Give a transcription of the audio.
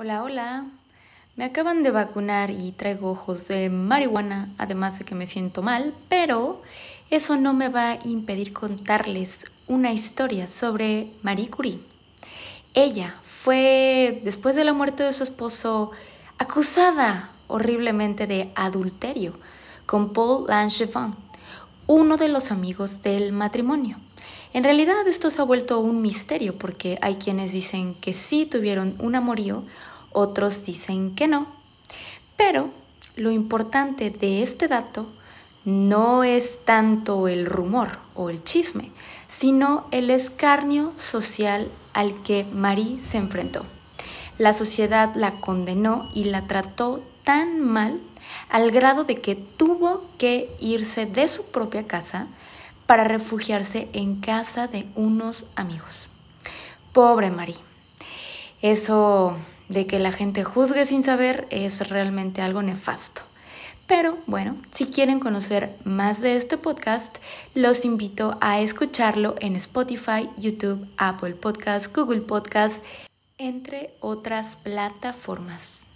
Hola, hola. Me acaban de vacunar y traigo ojos de marihuana, además de que me siento mal, pero eso no me va a impedir contarles una historia sobre Marie Curie. Ella fue, después de la muerte de su esposo, acusada horriblemente de adulterio con Paul Langevin, uno de los amigos del matrimonio. En realidad esto se ha vuelto un misterio porque hay quienes dicen que sí tuvieron un amorío, otros dicen que no. Pero lo importante de este dato no es tanto el rumor o el chisme, sino el escarnio social al que Marie se enfrentó. La sociedad la condenó y la trató tan mal al grado de que tuvo que irse de su propia casa para refugiarse en casa de unos amigos. Pobre Mari. Eso de que la gente juzgue sin saber es realmente algo nefasto. Pero bueno, si quieren conocer más de este podcast, los invito a escucharlo en Spotify, YouTube, Apple Podcast, Google Podcast, entre otras plataformas.